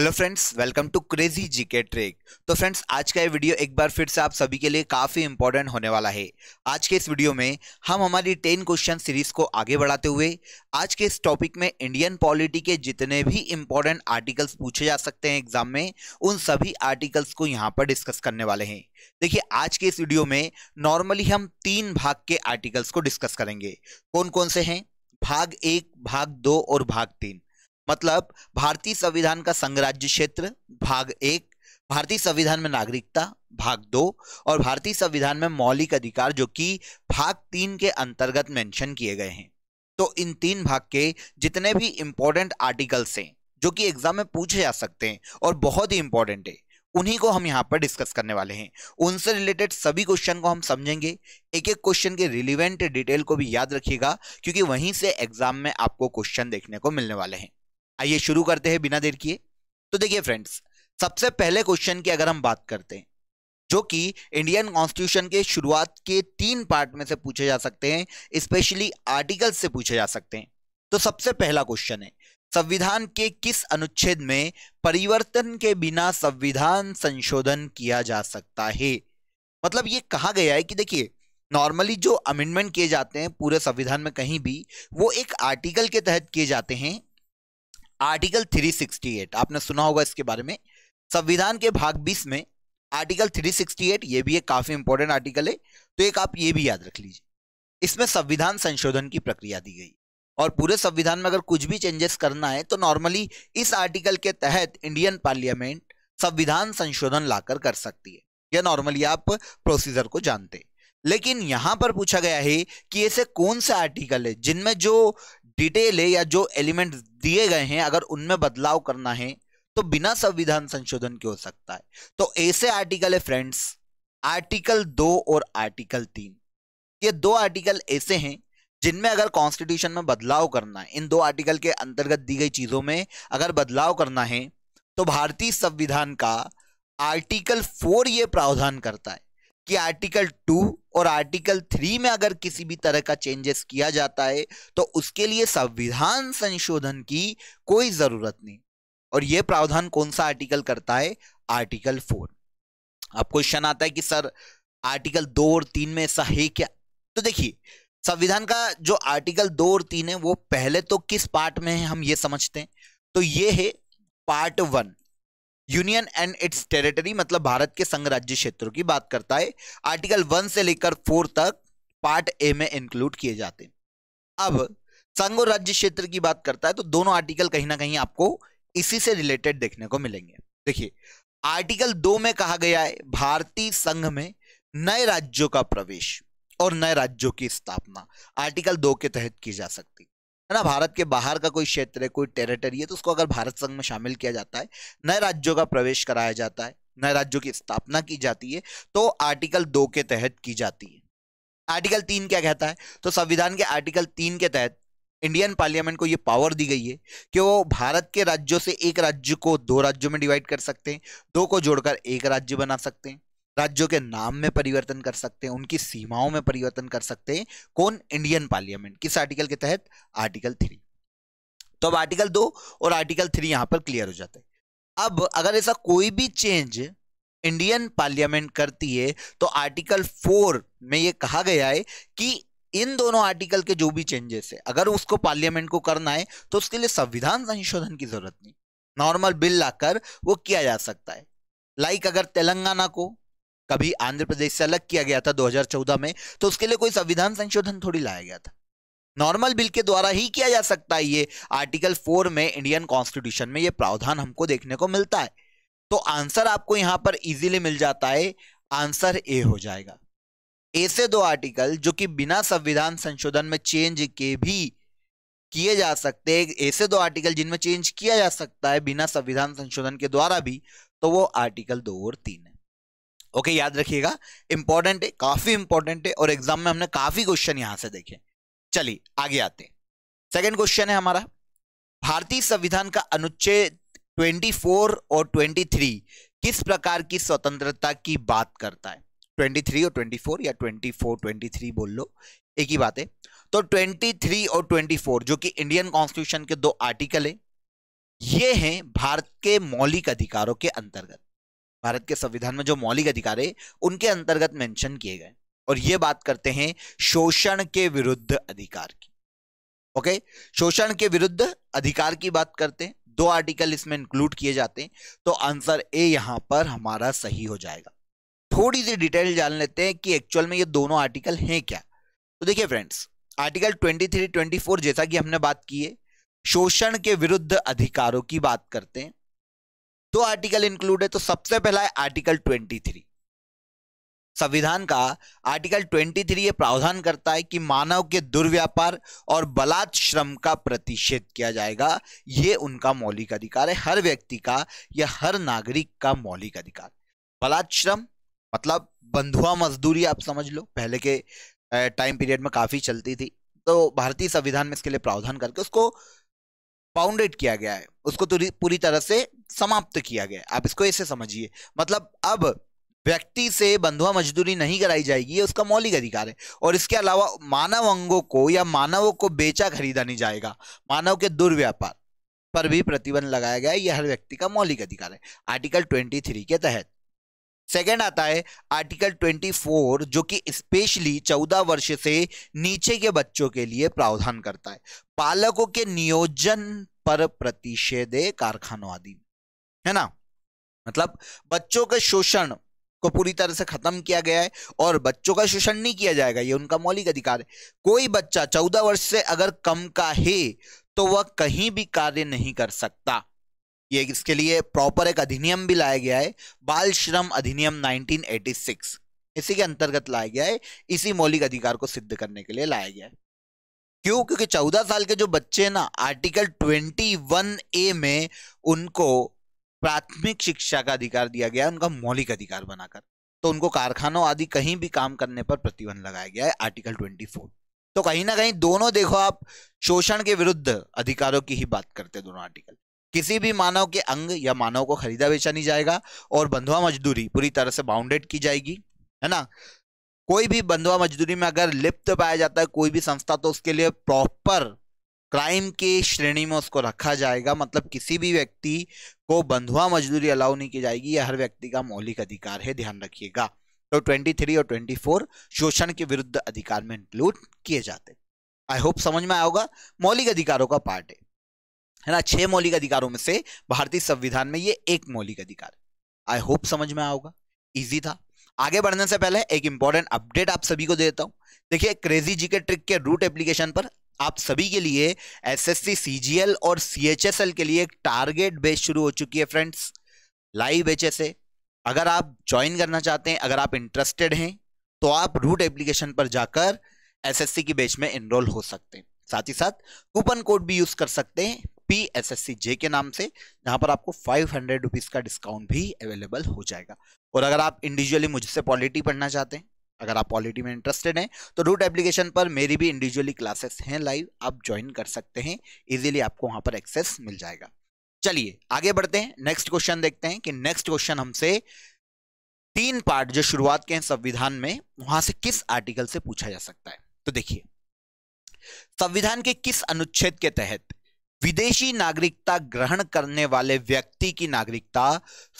hello friends welcome to crazy GK trek तो friends आज का ये वीडियो एक बार फिर से आप सभी के लिए काफ़ी इंपॉर्टेंट होने वाला है आज के इस वीडियो में हम हमारी टेन क्वेश्चन सीरीज को आगे बढ़ाते हुए आज के इस टॉपिक में इंडियन पॉलिटी के जितने भी इंपॉर्टेंट आर्टिकल्स पूछे जा सकते हैं एग्जाम में उन सभी आर्टिकल्स को यहाँ पर डिस्कस करने वाले हैं देखिए आज के इस वीडियो में नॉर्मली हम तीन भाग के आर्टिकल्स को डिस्कस करेंगे कौन कौन से हैं भाग एक भाग दो और भाग तीन मतलब भारतीय संविधान का संग्राज्य क्षेत्र भाग एक भारतीय संविधान में नागरिकता भाग दो और भारतीय संविधान में मौलिक अधिकार जो कि भाग तीन के अंतर्गत मेंशन किए गए हैं तो इन तीन भाग के जितने भी इंपॉर्टेंट आर्टिकल्स हैं जो कि एग्जाम में पूछे जा सकते हैं और बहुत ही इंपॉर्टेंट है उन्हीं को हम यहाँ पर डिस्कस करने वाले हैं उनसे रिलेटेड सभी क्वेश्चन को हम समझेंगे एक एक क्वेश्चन के रिलीवेंट डिटेल को भी याद रखिएगा क्योंकि वहीं से एग्जाम में आपको क्वेश्चन देखने को मिलने वाले हैं आइए शुरू करते हैं बिना देर किए तो देखिए फ्रेंड्स सबसे पहले क्वेश्चन की अगर हम बात करते हैं जो कि इंडियन कॉन्स्टिट्यूशन के शुरुआत के तीन पार्ट में से पूछे जा सकते हैं स्पेशली आर्टिकल से पूछे जा सकते हैं तो सबसे पहला क्वेश्चन है संविधान के किस अनुच्छेद में परिवर्तन के बिना संविधान संशोधन किया जा सकता है मतलब ये कहा गया है कि देखिए नॉर्मली जो अमेंडमेंट किए जाते हैं पूरे संविधान में कहीं भी वो एक आर्टिकल के तहत किए जाते हैं आर्टिकल 368 आपने सुना होगा इसके बारे में संविधान के भाग 20 में आर्टिकल 368 ये भी एक काफ़ी इंपॉर्टेंट आर्टिकल है तो एक आप ये भी याद रख लीजिए इसमें संविधान संशोधन की प्रक्रिया दी गई और पूरे संविधान में अगर कुछ भी चेंजेस करना है तो नॉर्मली इस आर्टिकल के तहत इंडियन पार्लियामेंट संविधान संशोधन लाकर कर सकती है यह नॉर्मली आप प्रोसीजर को जानते लेकिन यहां पर पूछा गया है कि ऐसे कौन से आर्टिकल है जिनमें जो डिटेल है या जो एलिमेंट दिए गए हैं अगर उनमें बदलाव करना है तो बिना संविधान संशोधन के हो सकता है तो ऐसे आर्टिकल है फ्रेंड्स आर्टिकल दो और आर्टिकल तीन ये दो आर्टिकल ऐसे हैं जिनमें अगर कॉन्स्टिट्यूशन में बदलाव करना है इन दो आर्टिकल के अंतर्गत दी गई चीजों में अगर बदलाव करना है तो भारतीय संविधान का आर्टिकल फोर ये प्रावधान करता है कि आर्टिकल टू और आर्टिकल थ्री में अगर किसी भी तरह का चेंजेस किया जाता है तो उसके लिए संविधान संशोधन की कोई ज़रूरत नहीं और यह प्रावधान कौन सा आर्टिकल करता है आर्टिकल फोर अब क्वेश्चन आता है कि सर आर्टिकल दो और तीन में ऐसा है क्या तो देखिए संविधान का जो आर्टिकल दो और तीन है वो पहले तो किस पार्ट में है हम ये समझते हैं तो ये है part one union and its territory मतलब भारत के संघ राज्य क्षेत्रों की बात करता है आर्टिकल वन से लेकर फोर तक पार्ट ए में इंक्लूड किए जाते हैं अब संघ और राज्य क्षेत्र की बात करता है तो दोनों आर्टिकल कहीं ना कहीं आपको इसी से रिलेटेड देखने को मिलेंगे देखिए आर्टिकल दो में कहा गया है भारतीय संघ में नए राज्यों का प्रवेश और नए राज्यों की स्थापना आर्टिकल दो के तहत की जा सकती है ना भारत के बाहर का कोई क्षेत्र है कोई टेरिटरी है तो उसको अगर भारत संघ में शामिल किया जाता है नए राज्यों का प्रवेश कराया जाता है नए राज्यों की स्थापना की जाती है तो आर्टिकल दो के तहत की जाती है आर्टिकल तीन क्या कहता है तो संविधान के आर्टिकल तीन के तहत इंडियन पार्लियामेंट को ये पावर दी गई है कि वो भारत के राज्यों से एक राज्य को दो राज्यों में डिवाइड कर सकते हैं दो को जोड़कर एक राज्य बना सकते हैं राज्यों के नाम में परिवर्तन कर सकते हैं उनकी सीमाओं में परिवर्तन कर सकते हैं कौन इंडियन पार्लियामेंट किस आर्टिकल के तहत आर्टिकल थ्री तो अब आर्टिकल दो और आर्टिकल थ्री यहां पर क्लियर हो जाता है अब अगर ऐसा कोई भी चेंज इंडियन पार्लियामेंट करती है तो आर्टिकल फोर में ये कहा गया है कि इन दोनों आर्टिकल के जो भी चेंजेस है अगर उसको पार्लियामेंट को करना है तो उसके लिए संविधान संशोधन की जरूरत नहीं नॉर्मल बिल लाकर वो किया जा सकता है लाइक like अगर तेलंगाना को कभी आंध्र प्रदेश से अलग किया गया था 2014 में तो उसके लिए कोई संविधान संशोधन थोड़ी लाया गया था नॉर्मल बिल के द्वारा ही किया जा सकता है ये आर्टिकल फोर में इंडियन कॉन्स्टिट्यूशन में ये प्रावधान हमको देखने को मिलता है तो आंसर आपको यहां पर इजीली मिल जाता है आंसर ए हो जाएगा ऐसे दो आर्टिकल जो कि बिना संविधान संशोधन में चेंज के भी किए जा सकते हैं ऐसे दो आर्टिकल जिनमें चेंज किया जा सकता है बिना संविधान संशोधन के द्वारा भी तो वो आर्टिकल दो और तीन है ओके याद रखिएगा इंपॉर्टेंट है काफी इंपॉर्टेंट है और एग्जाम में हमने काफी क्वेश्चन यहां से देखे चलिए आगे आते सेकेंड क्वेश्चन है हमारा भारतीय संविधान का अनुच्छेद 24 और 23 किस प्रकार की स्वतंत्रता की बात करता है 23 और 24 या 24 23 बोल लो एक ही बात है तो 23 और 24 जो कि इंडियन कॉन्स्टिट्यूशन के दो आर्टिकल है ये हैं भारत के मौलिक अधिकारों के अंतर्गत भारत के संविधान में जो मौलिक अधिकार है उनके अंतर्गत मेंशन किए गए और ये बात करते हैं शोषण के विरुद्ध अधिकार की ओके शोषण के विरुद्ध अधिकार की बात करते हैं दो आर्टिकल इसमें इंक्लूड किए जाते हैं तो आंसर ए यहां पर हमारा सही हो जाएगा थोड़ी सी डिटेल जान लेते हैं कि एक्चुअल में ये दोनों आर्टिकल हैं क्या तो देखिए फ्रेंड्स आर्टिकल 23, 24 जैसा कि हमने बात की है शोषण के विरुद्ध अधिकारों की बात करते हैं दो आर्टिकल इंक्लूड है तो सबसे पहला है आर्टिकल 23 संविधान का आर्टिकल 23 ये प्रावधान करता है कि मानव के दुर्व्यापार और बलात् श्रम का प्रतिषेध किया जाएगा ये उनका मौलिक अधिकार है हर व्यक्ति का या हर नागरिक का मौलिक अधिकार बलात् श्रम मतलब बंधुआ मजदूरी आप समझ लो पहले के टाइम पीरियड में काफ़ी चलती थी तो भारतीय संविधान में इसके लिए प्रावधान करके उसको बाउंडेड किया गया है उसको तो पूरी तरह से समाप्त किया गया आप इसको ऐसे समझिए मतलब अब व्यक्ति से बंधुआ मजदूरी नहीं कराई जाएगी ये उसका मौलिक अधिकार है और इसके अलावा मानव अंगों को या मानवों को बेचा खरीदा नहीं जाएगा मानव के दुर्व्यापार पर भी प्रतिबंध लगाया गया है यह हर व्यक्ति का मौलिक अधिकार है आर्टिकल 23 के तहत सेकेंड आता है आर्टिकल 24 जो कि स्पेशली 14 वर्ष से नीचे के बच्चों के लिए प्रावधान करता है पालकों के नियोजन पर प्रतिषेध कारखानों आदि है ना मतलब बच्चों के शोषण को पूरी तरह से खत्म किया गया है और बच्चों का शोषण नहीं किया जाएगा ये उनका मौलिक अधिकार है कोई बच्चा चौदह वर्ष से अगर कम का है तो वह कहीं भी कार्य नहीं कर सकता ये इसके लिए प्रॉपर एक अधिनियम भी लाया गया है बाल श्रम अधिनियम 1986 इसी के अंतर्गत लाया गया है इसी मौलिक अधिकार को सिद्ध करने के लिए लाया गया है क्यों क्योंकि चौदह साल के जो बच्चे ना आर्टिकल ट्वेंटी वन ए में उनको प्राथमिक शिक्षा का अधिकार दिया गया है उनका मौलिक अधिकार बनाकर तो उनको कारखानों आदि कहीं भी काम करने पर प्रतिबंध लगाया गया है आर्टिकल ट्वेंटी फोर तो कहीं ना कहीं दोनों देखो आप शोषण के विरुद्ध अधिकारों की ही बात करते हैं दोनों आर्टिकल किसी भी मानव के अंग या मानव को खरीदा बेचा नहीं जाएगा और बंधुआ मजदूरी पूरी तरह से बाउंडेड की जाएगी है ना कोई भी बंधुआ मजदूरी में अगर लिप्त पाया जाता है कोई भी संस्था तो उसके लिए प्रॉपर क्राइम के श्रेणी में उसको रखा जाएगा मतलब किसी भी व्यक्ति को बंधुआ मजदूरी अलाउ नहीं की जाएगी यह हर व्यक्ति का मौलिक अधिकार है ध्यान रखिएगा तो 23 और 24 शोषण के विरुद्ध अधिकार में इंक्लूड किए जाते आई होप समझ में आया होगा मौलिक अधिकारों का पार्ट है है ना छह मौलिक अधिकारों में से भारतीय संविधान में ये एक मौलिक अधिकार आई होप समझ में आया ईजी था आगे बढ़ने से पहले एक इंपॉर्टेंट अपडेट आप सभी को देता हूँ देखिए क्रेजी जी के ट्रिक के रूट एप्लीकेशन पर आप सभी के लिए एसएससी सीजीएल और सीएचएसएल के लिए एक टारगेट बेच शुरू हो चुकी है फ्रेंड्स लाइव बेचे अगर आप ज्वाइन करना चाहते हैं अगर आप इंटरेस्टेड हैं तो आप रूट एप्लीकेशन पर जाकर एसएससी की बेच में इनरोल हो सकते हैं साथ ही साथ कूपन कोड भी यूज कर सकते हैं P S S C J के नाम से जहां पर आपको फाइव हंड्रेड रुपीज का डिस्काउंट भी अवेलेबल हो जाएगा और अगर आप इंडिविजुअली मुझसे पॉलिटी पढ़ना चाहते हैं अगर आप ऑलरेडी में इंटरेस्टेड हैं तो रूट एप्लीकेशन पर मेरी भी इंडिविजुअली क्लासेस हैं लाइव आप ज्वाइन कर सकते हैं इजीली आपको वहां पर एक्सेस मिल जाएगा चलिए आगे बढ़ते हैं नेक्स्ट क्वेश्चन देखते हैं कि नेक्स्ट क्वेश्चन हमसे तीन पार्ट जो शुरुआत के हैं संविधान में वहां से किस आर्टिकल से पूछा जा सकता है तो देखिए संविधान के किस अनुच्छेद के तहत विदेशी नागरिकता ग्रहण करने वाले व्यक्ति की नागरिकता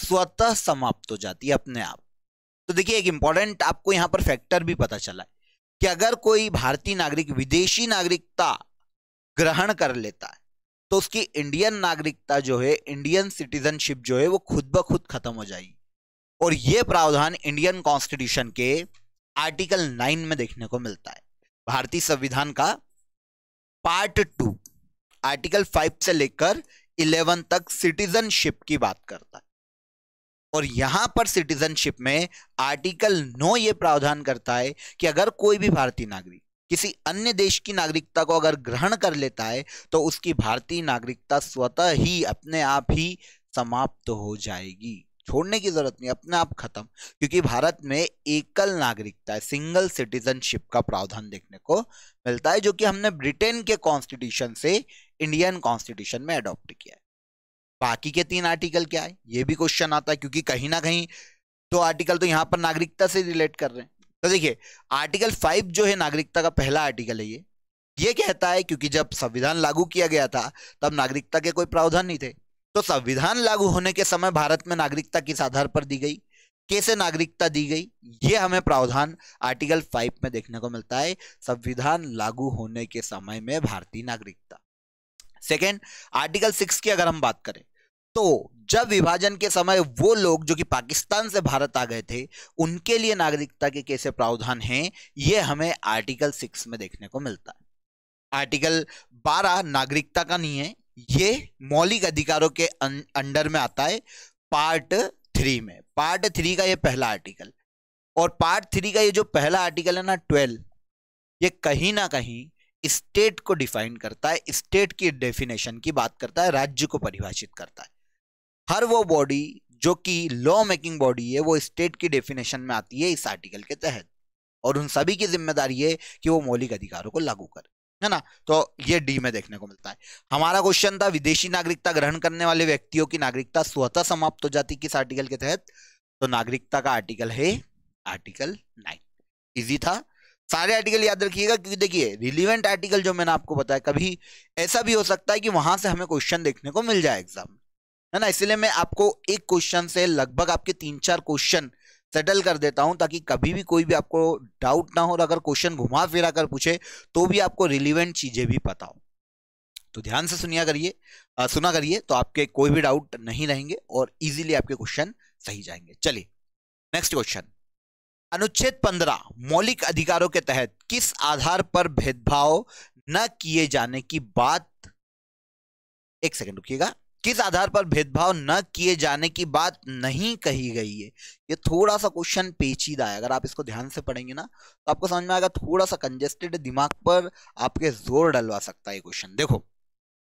स्वतः समाप्त हो जाती है अपने आप तो देखिए एक इंपॉर्टेंट आपको यहाँ पर फैक्टर भी पता चला है कि अगर कोई भारतीय नागरिक विदेशी नागरिकता ग्रहण कर लेता है तो उसकी इंडियन नागरिकता जो है इंडियन सिटीजनशिप जो है वो खुद ब खुद खत्म हो जाएगी और ये प्रावधान इंडियन कॉन्स्टिट्यूशन के आर्टिकल नाइन में देखने को मिलता है भारतीय संविधान का पार्ट टू आर्टिकल फाइव से लेकर इलेवन तक सिटीजनशिप की बात करता है और यहां पर सिटीजनशिप में आर्टिकल नो ये प्रावधान करता है कि अगर कोई भी भारतीय नागरिक किसी अन्य देश की नागरिकता को अगर ग्रहण कर लेता है तो उसकी भारतीय नागरिकता स्वतः ही अपने आप ही समाप्त तो हो जाएगी छोड़ने की जरूरत नहीं अपने आप खत्म क्योंकि भारत में एकल नागरिकता सिंगल सिटीजनशिप का प्रावधान देखने को मिलता है जो कि हमने ब्रिटेन के कॉन्स्टिट्यूशन से इंडियन कॉन्स्टिट्यूशन में अडॉप्ट किया है बाकी के तीन आर्टिकल क्या है ये भी क्वेश्चन आता है क्योंकि कहीं ना कहीं तो आर्टिकल तो यहाँ पर नागरिकता से रिलेट कर रहे हैं तो देखिए आर्टिकल फाइव जो है नागरिकता का पहला आर्टिकल है ये ये कहता है क्योंकि जब संविधान लागू किया गया था तब नागरिकता के कोई प्रावधान नहीं थे तो संविधान लागू होने के समय भारत में नागरिकता किस आधार पर दी गई कैसे नागरिकता दी गई ये हमें प्रावधान आर्टिकल फाइव में देखने को मिलता है संविधान लागू होने के समय में भारतीय नागरिकता सेकेंड आर्टिकल सिक्स की अगर हम बात करें तो जब विभाजन के समय वो लोग जो कि पाकिस्तान से भारत आ गए थे उनके लिए नागरिकता के कैसे प्रावधान हैं ये हमें आर्टिकल सिक्स में देखने को मिलता है आर्टिकल बारह नागरिकता का नहीं है ये मौलिक अधिकारों के अं-, अंडर में आता है पार्ट थ्री में पार्ट थ्री का ये पहला आर्टिकल और पार्ट थ्री का ये जो पहला आर्टिकल है ना ट्वेल्व ये कहीं ना कहीं स्टेट को डिफाइन करता है स्टेट की डेफिनेशन की बात करता है राज्य को परिभाषित करता है हर वो बॉडी जो कि लॉ मेकिंग बॉडी है वो स्टेट की डेफिनेशन में आती है इस आर्टिकल के तहत और उन सभी की जिम्मेदारी है कि वो मौलिक अधिकारों को लागू कर है ना तो ये डी में देखने को मिलता है हमारा क्वेश्चन था विदेशी नागरिकता ग्रहण करने वाले व्यक्तियों की नागरिकता स्वतः समाप्त हो जाती किस आर्टिकल के तहत तो नागरिकता का आर्टिकल है आर्टिकल नाइन इजी था सारे आर्टिकल याद रखिएगा क्योंकि देखिए रिलीवेंट आर्टिकल जो मैंने आपको बताया कभी ऐसा भी हो सकता है कि वहां से हमें क्वेश्चन देखने को मिल जाए एग्जाम में है ना इसलिए मैं आपको एक क्वेश्चन से लगभग आपके तीन चार क्वेश्चन सेटल कर देता हूं ताकि कभी भी कोई भी आपको डाउट ना हो और अगर क्वेश्चन घुमा फिरा कर पूछे तो भी आपको रिलीवेंट चीज़ें भी पता हो तो ध्यान से सुनिया करिए सुना करिए तो आपके कोई भी डाउट नहीं रहेंगे और इजीली आपके क्वेश्चन सही जाएंगे चलिए नेक्स्ट क्वेश्चन अनुच्छेद पंद्रह मौलिक अधिकारों के तहत किस आधार पर भेदभाव न किए जाने की बात एक सेकेंड रुकिएगा किस आधार पर भेदभाव न किए जाने की बात नहीं कही गई है ये थोड़ा सा क्वेश्चन पेचीदा है अगर आप इसको ध्यान से पढ़ेंगे ना तो आपको समझ में आएगा थोड़ा सा कंजेस्टेड दिमाग पर आपके जोर डलवा सकता है क्वेश्चन देखो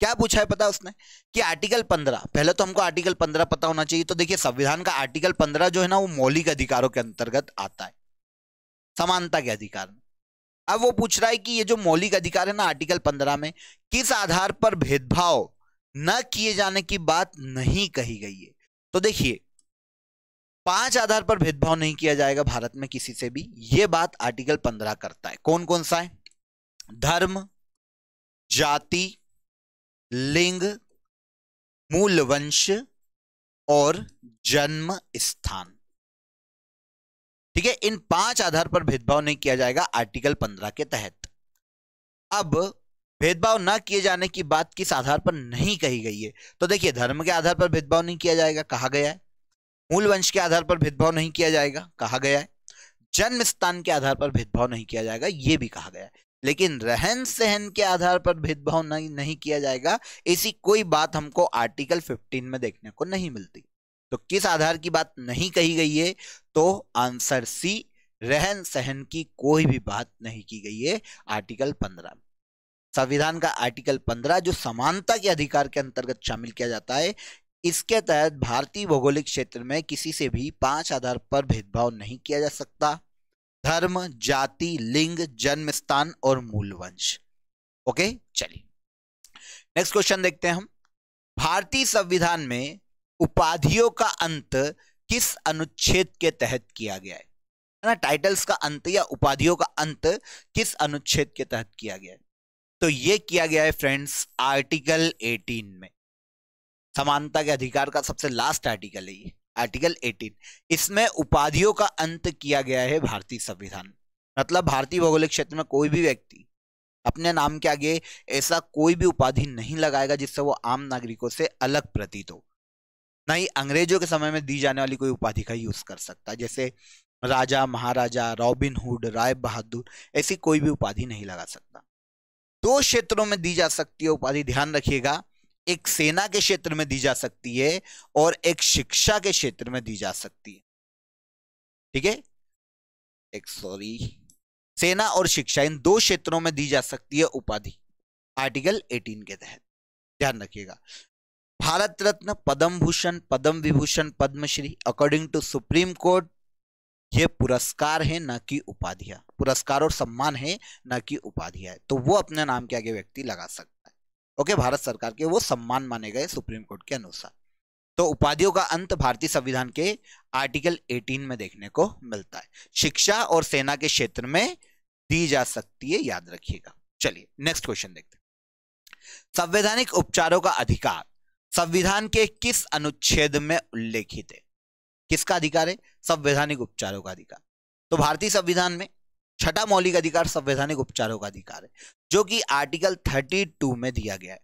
क्या पूछा है पता उसने कि आर्टिकल पंद्रह पहले तो हमको आर्टिकल पंद्रह पता होना चाहिए तो देखिए संविधान का आर्टिकल पंद्रह जो है ना वो मौलिक अधिकारों के अंतर्गत आता है समानता के अधिकार में अब वो पूछ रहा है कि ये जो मौलिक अधिकार है ना आर्टिकल पंद्रह में किस आधार पर भेदभाव न किए जाने की बात नहीं कही गई है तो देखिए पांच आधार पर भेदभाव नहीं किया जाएगा भारत में किसी से भी ये बात आर्टिकल पंद्रह करता है कौन कौन सा है धर्म जाति लिंग मूल वंश और जन्म स्थान ठीक है इन पांच आधार पर भेदभाव नहीं किया जाएगा आर्टिकल पंद्रह के तहत अब भेदभाव न किए जाने की बात किस आधार पर नहीं कही गई है तो देखिए धर्म के आधार पर भेदभाव नहीं किया जाएगा कहा गया है मूल वंश के आधार पर भेदभाव नहीं किया जाएगा कहा गया है जन्म स्थान के आधार पर भेदभाव नहीं किया जाएगा ये भी कहा गया है लेकिन रहन सहन के आधार पर भेदभाव नहीं, नहीं किया जाएगा ऐसी कोई बात हमको आर्टिकल 15 में देखने को नहीं मिलती तो किस आधार की बात नहीं कही गई है तो आंसर सी रहन सहन की कोई भी बात नहीं की गई है आर्टिकल 15 में संविधान का आर्टिकल 15 जो समानता के अधिकार के अंतर्गत शामिल किया जाता है इसके तहत भारतीय भौगोलिक क्षेत्र में किसी से भी पांच आधार पर भेदभाव नहीं किया जा सकता धर्म जाति लिंग जन्म स्थान और मूल वंश ओके चलिए नेक्स्ट क्वेश्चन देखते हैं हम भारतीय संविधान में उपाधियों का अंत किस अनुच्छेद के तहत किया गया है ना टाइटल्स का अंत या उपाधियों का अंत किस अनुच्छेद के तहत किया गया है तो ये किया गया है फ्रेंड्स आर्टिकल 18 में समानता के अधिकार का सबसे लास्ट आर्टिकल है ये आर्टिकल 18 इसमें उपाधियों का अंत किया गया है भारतीय संविधान मतलब भारतीय भौगोलिक क्षेत्र में कोई भी व्यक्ति अपने नाम के आगे ऐसा कोई भी उपाधि नहीं लगाएगा जिससे वो आम नागरिकों से अलग प्रतीत हो ना ही अंग्रेजों के समय में दी जाने वाली कोई उपाधि का यूज कर सकता जैसे राजा महाराजा रॉबिन हुड राय बहादुर ऐसी कोई भी उपाधि नहीं लगा सकता दो क्षेत्रों में दी जा सकती है उपाधि ध्यान रखिएगा एक सेना के क्षेत्र में दी जा सकती है और एक शिक्षा के क्षेत्र में दी जा सकती है ठीक है एक सॉरी सेना और शिक्षा इन दो क्षेत्रों में दी जा सकती है उपाधि आर्टिकल 18 के तहत ध्यान रखिएगा Bharat Ratna Padma Bhushan Padma Vibhushan Padmashri according to Supreme Court ये पुरस्कार है ना कि उपाधियां पुरस्कार और सम्मान है ना कि उपाधियां तो वो अपने नाम के आगे व्यक्ति लगा सकता है ओके भारत सरकार के वो सम्मान माने गए सुप्रीम कोर्ट के अनुसार तो उपाधियों का अंत भारतीय संविधान के आर्टिकल 18 में देखने को मिलता है शिक्षा और सेना के क्षेत्र में दी जा सकती है याद रखिएगा चलिए नेक्स्ट क्वेश्चन देखते संवैधानिक उपचारों का अधिकार संविधान के किस अनुच्छेद में उल्लेखित है किसका अधिकार है संवैधानिक उपचारों का अधिकार तो भारतीय संविधान में छठा मौलिक अधिकार संवैधानिक उपचारों का अधिकार है जो कि आर्टिकल 32 में दिया गया है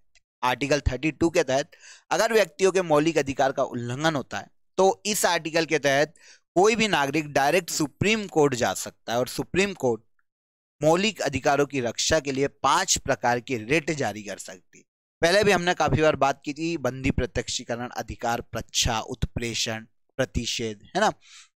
आर्टिकल 32 के तहत अगर व्यक्तियों के मौलिक अधिकार का उल्लंघन होता है तो इस आर्टिकल के तहत कोई भी नागरिक डायरेक्ट सुप्रीम कोर्ट जा सकता है और सुप्रीम कोर्ट मौलिक अधिकारों की रक्षा के लिए पांच प्रकार के रेट जारी कर सकती है पहले भी हमने काफी बार बात की थी बंदी प्रत्यक्षीकरण अधिकार प्रच्छा उत्प्रेषण प्रतिषेध है ना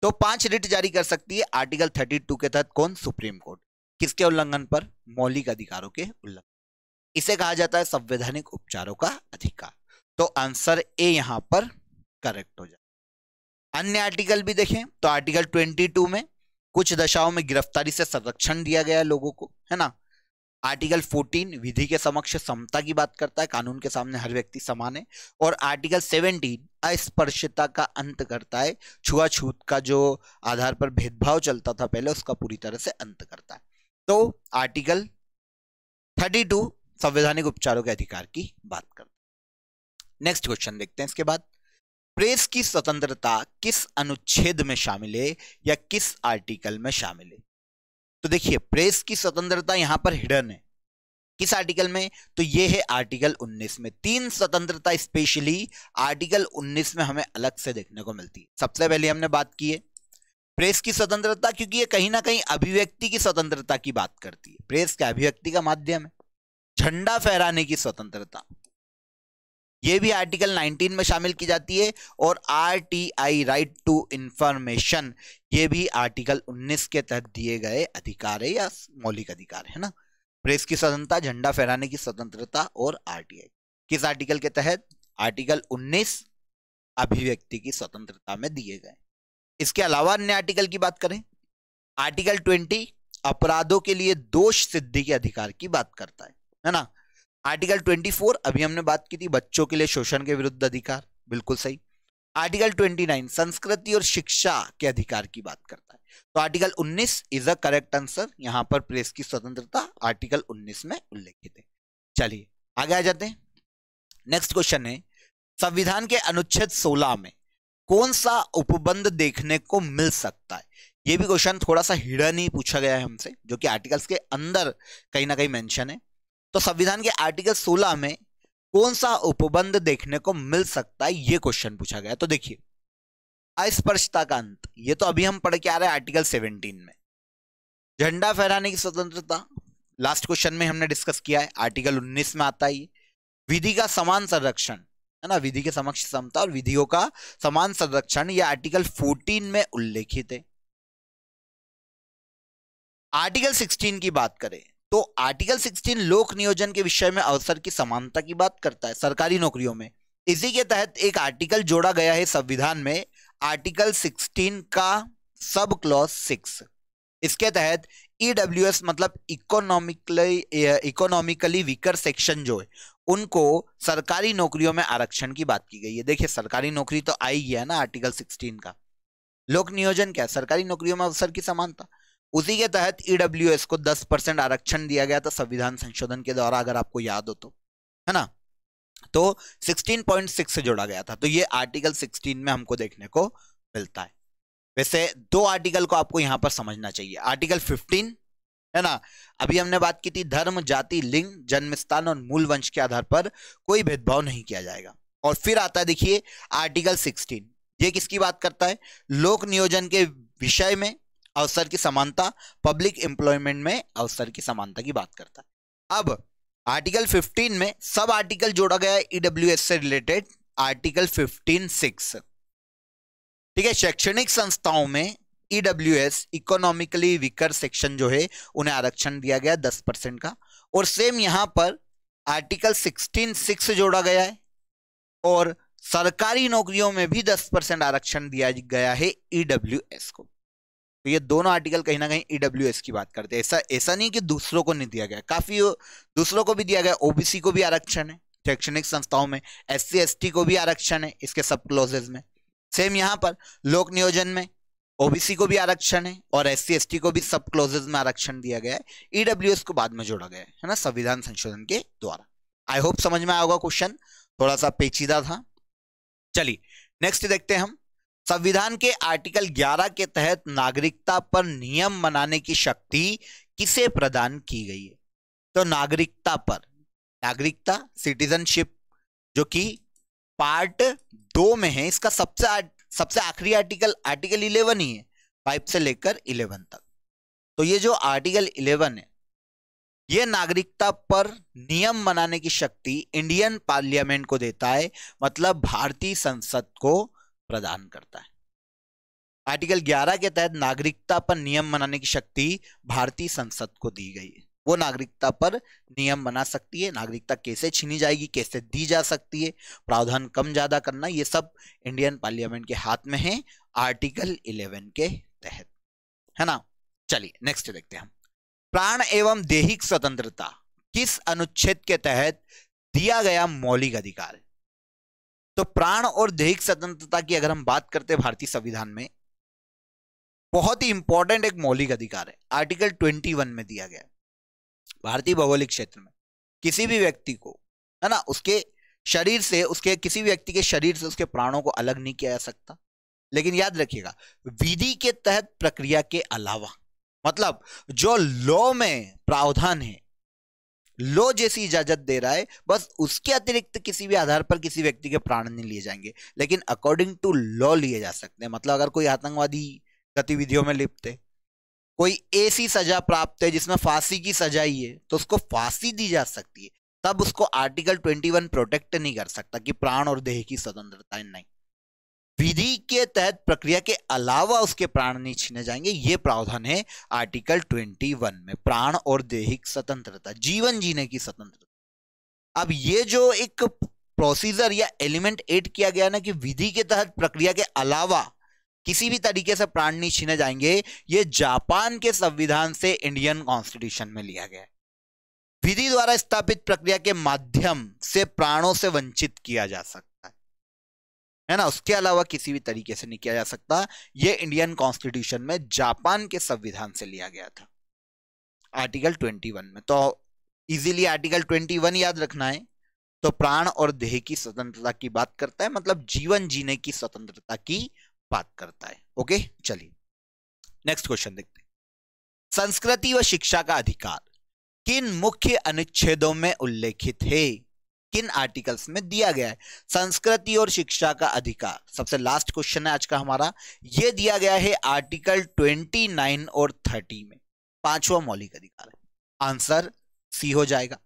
तो पांच रिट जारी कर सकती है आर्टिकल थर्टी टू के तहत कौन सुप्रीम कोर्ट किसके उल्लंघन पर मौलिक अधिकारों के उल्लंघन इसे कहा जाता है संवैधानिक उपचारों का अधिकार तो आंसर ए यहां पर करेक्ट हो जाए अन्य आर्टिकल भी देखें तो आर्टिकल ट्वेंटी टू में कुछ दशाओं में गिरफ्तारी से संरक्षण दिया गया लोगों को है ना आर्टिकल 14 विधि के समक्ष समता की बात करता है कानून के सामने हर व्यक्ति समान है और आर्टिकल 17 अस्पर्शता का अंत करता है छुआछूत का जो आधार पर भेदभाव चलता था पहले उसका पूरी तरह से अंत करता है तो आर्टिकल 32 संवैधानिक उपचारों के अधिकार की बात करते नेक्स्ट क्वेश्चन देखते हैं इसके बाद प्रेस की स्वतंत्रता किस अनुच्छेद में शामिल है या किस आर्टिकल में शामिल है तो देखिए प्रेस की स्वतंत्रता यहां पर हिडन है किस आर्टिकल में तो ये है आर्टिकल 19 में तीन स्वतंत्रता स्पेशली आर्टिकल 19 में हमें अलग से देखने को मिलती है सबसे पहले हमने बात की है प्रेस की स्वतंत्रता क्योंकि ये कहीं ना कहीं अभिव्यक्ति की स्वतंत्रता की बात करती है प्रेस के अभिव्यक्ति का माध्यम है झंडा फहराने की स्वतंत्रता ये भी आर्टिकल 19 में शामिल की जाती है और R T I right to information ये भी आर्टिकल 19 के तहत दिए गए अधिकार है या मौलिक अधिकार है ना प्रेस की स्वतंत्रता झंडा फहराने की स्वतंत्रता और आरटीआई किस आर्टिकल के तहत आर्टिकल 19 अभिव्यक्ति की स्वतंत्रता में दिए गए इसके अलावा अन्य आर्टिकल की बात करें आर्टिकल 20 अपराधों के लिए दोष सिद्धि के अधिकार की बात करता है है ना आर्टिकल 24 अभी हमने बात की थी बच्चों के लिए शोषण के विरुद्ध अधिकार बिल्कुल सही आर्टिकल 29 संस्कृति और शिक्षा के अधिकार की बात करता है तो article 19 is a correct answer यहाँ पर प्रेस की स्वतंत्रता आर्टिकल 19 में उल्लेखित है चलिए आगे आ जाते हैं नेक्स्ट क्वेश्चन है संविधान के अनुच्छेद 16 में कौन सा उपबंध देखने को मिल सकता है ये भी क्वेश्चन थोड़ा सा हिडन ही पूछा गया है हमसे जो कि आर्टिकल्स के अंदर कहीं ना कहीं मेंशन है तो संविधान के आर्टिकल 16 में कौन सा उपबंध देखने को मिल सकता है ये क्वेश्चन पूछा गया तो देखिए अस्पर्शता का अंत ये तो अभी हम पढ़ के आ रहे हैं आर्टिकल 17 में झंडा फहराने की स्वतंत्रता लास्ट क्वेश्चन में हमने डिस्कस किया है आर्टिकल 19 में आता है ये विधि का समान संरक्षण है ना विधि के समक्ष समता और विधियों का समान संरक्षण यह आर्टिकल 14 में उल्लेखित है आर्टिकल 16 की बात करें तो आर्टिकल 16 लोक नियोजन के विषय में अवसर की समानता की बात करता है सरकारी नौकरियों में इसी के तहत एक आर्टिकल जोड़ा गया है संविधान में आर्टिकल 16 का सब क्लॉज सिक्स इसके तहत ईडब्ल्यू e मतलब इकोनॉमिकली इकोनॉमिकली वीकर सेक्शन जो है उनको सरकारी नौकरियों में आरक्षण की बात की गई है देखिए सरकारी नौकरी तो आई गया ना आर्टिकल 16 का लोक नियोजन क्या सरकारी नौकरियों में अवसर की समानता उसी के तहत ईडब्ल्यू e को 10 परसेंट आरक्षण दिया गया था संविधान संशोधन के द्वारा अगर आपको याद हो तो है ना तो 16.6 से जोड़ा गया था तो ये आर्टिकल 16 में हमको देखने को मिलता है वैसे दो आर्टिकल को आपको यहां पर समझना चाहिए आर्टिकल 15 है ना अभी हमने बात की थी धर्म जाति लिंग जन्म स्थान और मूल वंश के आधार पर कोई भेदभाव नहीं किया जाएगा और फिर आता है देखिए आर्टिकल सिक्सटीन ये किसकी बात करता है लोक नियोजन के विषय में अवसर की समानता पब्लिक एम्प्लॉयमेंट में अवसर की समानता की बात करता है अब आर्टिकल 15 में सब आर्टिकल जोड़ा गया है ईडब्ल्यू e से रिलेटेड आर्टिकल 15 सिक्स ठीक है शैक्षणिक संस्थाओं में ईडब्ल्यू इकोनॉमिकली वीकर सेक्शन जो है उन्हें आरक्षण दिया गया दस परसेंट का और सेम यहां पर आर्टिकल सिक्सटीन सिक्स जोड़ा गया है और सरकारी नौकरियों में भी दस परसेंट आरक्षण दिया गया है ईडब्ल्यू e को तो ये दोनों आर्टिकल कहीं ना कहीं ईडब्ल्यू e की बात करते हैं ऐसा ऐसा नहीं कि दूसरों को नहीं दिया गया काफ़ी दूसरों को भी दिया गया ओबीसी को भी आरक्षण है शैक्षणिक संस्थाओं में एस सी को भी आरक्षण है इसके सब क्लोजेज में सेम यहाँ पर लोक नियोजन में ओबीसी को भी आरक्षण है और एस सी को भी सब क्लोजेज में आरक्षण दिया गया है ईडब्ल्यू e को बाद में जोड़ा गया है ना संविधान संशोधन के द्वारा आई होप समझ में आया होगा क्वेश्चन थोड़ा सा पेचीदा था चलिए नेक्स्ट देखते हैं हम संविधान के आर्टिकल 11 के तहत नागरिकता पर नियम बनाने की शक्ति किसे प्रदान की गई है तो नागरिकता पर नागरिकता सिटीजनशिप जो कि पार्ट दो में है इसका सबसे सबसे आखिरी आर्टिकल आर्टिकल इलेवन ही है फाइव से लेकर इलेवन तक तो ये जो आर्टिकल इलेवन है ये नागरिकता पर नियम बनाने की शक्ति इंडियन पार्लियामेंट को देता है मतलब भारतीय संसद को प्रदान करता है आर्टिकल 11 के तहत नागरिकता पर नियम बनाने की शक्ति भारतीय संसद को दी गई है वो नागरिकता पर नियम बना सकती है नागरिकता कैसे छीनी जाएगी कैसे दी जा सकती है प्रावधान कम ज्यादा करना ये सब इंडियन पार्लियामेंट के हाथ में है आर्टिकल 11 के तहत है ना चलिए नेक्स्ट देखते हैं हम प्राण एवं देहिक स्वतंत्रता किस अनुच्छेद के तहत दिया गया मौलिक अधिकार तो प्राण और दैहिक स्वतंत्रता की अगर हम बात करते हैं भारतीय संविधान में बहुत ही इंपॉर्टेंट एक मौलिक अधिकार है आर्टिकल 21 में दिया गया भारतीय भौगोलिक क्षेत्र में किसी भी व्यक्ति को है ना उसके शरीर से उसके किसी व्यक्ति के शरीर से उसके प्राणों को अलग नहीं किया जा सकता लेकिन याद रखिएगा विधि के तहत प्रक्रिया के अलावा मतलब जो लॉ में प्रावधान है लॉ जैसी इजाजत दे रहा है बस उसके अतिरिक्त किसी भी आधार पर किसी व्यक्ति के प्राण नहीं लिए जाएंगे लेकिन अकॉर्डिंग टू लॉ लिए जा सकते हैं मतलब अगर कोई आतंकवादी गतिविधियों में लिप्त है कोई ऐसी सजा प्राप्त है जिसमें फांसी की सजा ही है तो उसको फांसी दी जा सकती है तब उसको आर्टिकल ट्वेंटी प्रोटेक्ट नहीं कर सकता कि प्राण और देह की स्वतंत्रता नहीं विधि के तहत प्रक्रिया के अलावा उसके प्राण नहीं छीने जाएंगे ये प्रावधान है आर्टिकल 21 में प्राण और देहिक स्वतंत्रता जीवन जीने की स्वतंत्रता अब ये जो एक प्रोसीजर या एलिमेंट एड किया गया ना कि विधि के तहत प्रक्रिया के अलावा किसी भी तरीके से प्राण नहीं छीने जाएंगे ये जापान के संविधान से इंडियन कॉन्स्टिट्यूशन में लिया गया विधि द्वारा स्थापित प्रक्रिया के माध्यम से प्राणों से वंचित किया जा सकता है ना उसके अलावा किसी भी तरीके से नहीं किया जा सकता यह इंडियन कॉन्स्टिट्यूशन में जापान के संविधान से लिया गया था आर्टिकल 21 में तो इजीली आर्टिकल 21 याद रखना है तो प्राण और देह की स्वतंत्रता की बात करता है मतलब जीवन जीने की स्वतंत्रता की बात करता है ओके चलिए नेक्स्ट क्वेश्चन देखते हैं संस्कृति व शिक्षा का अधिकार किन मुख्य अनुच्छेदों में उल्लेखित है किन आर्टिकल्स में दिया गया है संस्कृति और शिक्षा का अधिकार सबसे लास्ट क्वेश्चन है आज का हमारा ये दिया गया है आर्टिकल 29 और 30 में पांचवा मौलिक अधिकार है आंसर सी हो जाएगा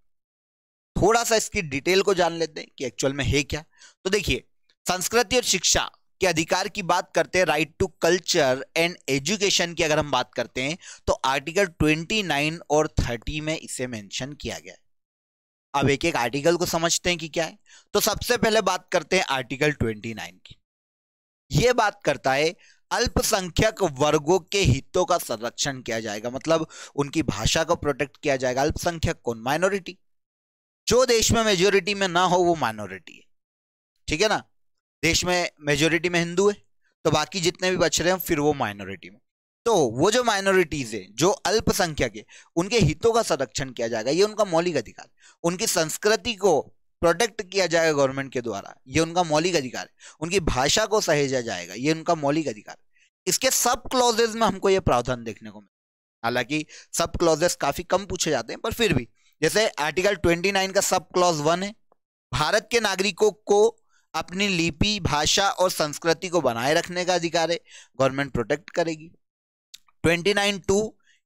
थोड़ा सा इसकी डिटेल को जान लेते हैं कि एक्चुअल में है क्या तो देखिए संस्कृति और शिक्षा के अधिकार की बात करते हैं right to culture and education की अगर हम बात करते हैं तो आर्टिकल 29 और 30 में इसे मेंशन किया गया है अब एक एक आर्टिकल को समझते हैं कि क्या है तो सबसे पहले बात करते हैं आर्टिकल 29 की यह बात करता है अल्पसंख्यक वर्गों के हितों का संरक्षण किया जाएगा मतलब उनकी भाषा को प्रोटेक्ट किया जाएगा अल्पसंख्यक कौन माइनॉरिटी जो देश में मेजोरिटी में ना हो वो माइनॉरिटी है ठीक है ना देश में मेजोरिटी में हिंदू है तो बाकी जितने भी बच रहे हैं फिर वो माइनॉरिटी में तो वो जो माइनॉरिटीज है जो अल्पसंख्यक है उनके हितों का संरक्षण किया जाएगा ये उनका मौलिक अधिकार उनकी संस्कृति को प्रोटेक्ट किया जाएगा गवर्नमेंट के द्वारा ये उनका मौलिक अधिकार है उनकी भाषा को सहेजा जाएगा ये उनका मौलिक अधिकार इसके सब क्लॉजेज में हमको ये प्रावधान देखने को है हालांकि सब क्लॉजेस काफी कम पूछे जाते हैं पर फिर भी जैसे आर्टिकल 29 का सब क्लॉज वन है भारत के नागरिकों को अपनी लिपि भाषा और संस्कृति को बनाए रखने का अधिकार है गवर्नमेंट प्रोटेक्ट करेगी ट्वेंटी नाइन टू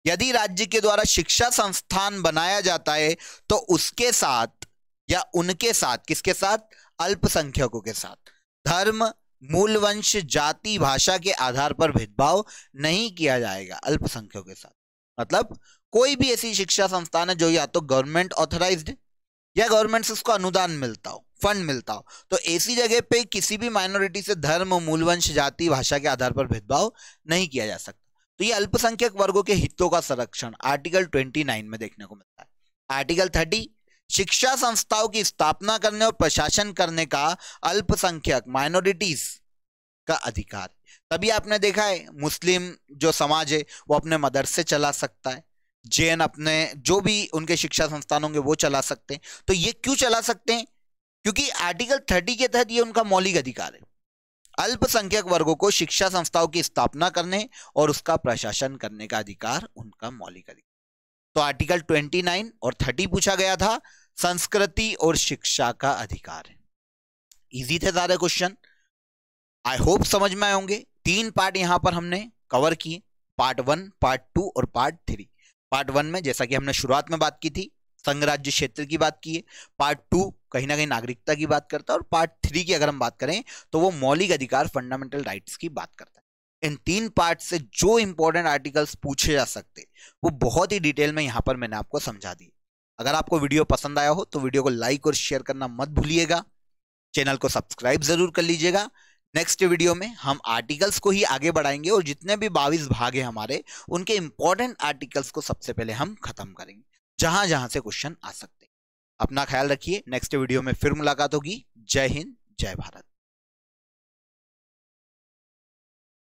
यदि राज्य के द्वारा शिक्षा संस्थान बनाया जाता है तो उसके साथ या उनके साथ किसके साथ अल्पसंख्यकों के साथ धर्म मूल वंश जाति भाषा के आधार पर भेदभाव नहीं किया जाएगा अल्पसंख्यकों के साथ मतलब कोई भी ऐसी शिक्षा संस्थान है जो या तो गवर्नमेंट ऑथराइज्ड या गवर्नमेंट से उसको अनुदान मिलता हो फंड मिलता हो तो ऐसी जगह पे किसी भी माइनॉरिटी से धर्म मूलवंश जाति भाषा के आधार पर भेदभाव नहीं किया जा सकता तो ये अल्पसंख्यक वर्गों के हितों का संरक्षण आर्टिकल 29 में देखने को मिलता है आर्टिकल 30 शिक्षा संस्थाओं की स्थापना करने और प्रशासन करने का अल्पसंख्यक माइनॉरिटीज का अधिकार तभी आपने देखा है मुस्लिम जो समाज है वो अपने मदरसे चला सकता है जैन अपने जो भी उनके शिक्षा संस्थान होंगे वो चला सकते हैं तो ये क्यों चला सकते हैं क्योंकि आर्टिकल थर्टी के तहत ये उनका मौलिक अधिकार है अल्पसंख्यक वर्गों को शिक्षा संस्थाओं की स्थापना करने और उसका प्रशासन करने का अधिकार उनका मौलिक अधिकार तो आर्टिकल 29 और 30 पूछा गया था संस्कृति और शिक्षा का अधिकार इजी थे सारे क्वेश्चन आई होप समझ में आए होंगे तीन पार्ट यहां पर हमने कवर किए पार्ट वन पार्ट टू और पार्ट थ्री पार्ट वन में जैसा कि हमने शुरुआत में बात की थी संघ राज्य क्षेत्र की बात की है पार्ट टू कहीं ना कहीं नागरिकता की बात करता है और पार्ट थ्री की अगर हम बात करें तो वो मौलिक अधिकार फंडामेंटल राइट्स की बात करता है इन तीन पार्ट से जो इंपॉर्टेंट आर्टिकल्स पूछे जा सकते वो बहुत ही डिटेल में यहाँ पर मैंने आपको समझा दी अगर आपको वीडियो पसंद आया हो तो वीडियो को लाइक और शेयर करना मत भूलिएगा चैनल को सब्सक्राइब जरूर कर लीजिएगा नेक्स्ट वीडियो में हम आर्टिकल्स को ही आगे बढ़ाएंगे और जितने भी बाविस भाग हैं हमारे उनके इंपॉर्टेंट आर्टिकल्स को सबसे पहले हम खत्म करेंगे जहां जहां से क्वेश्चन आ सकते हैं अपना ख्याल रखिए नेक्स्ट वीडियो में फिर मुलाकात होगी जय हिंद जय भारत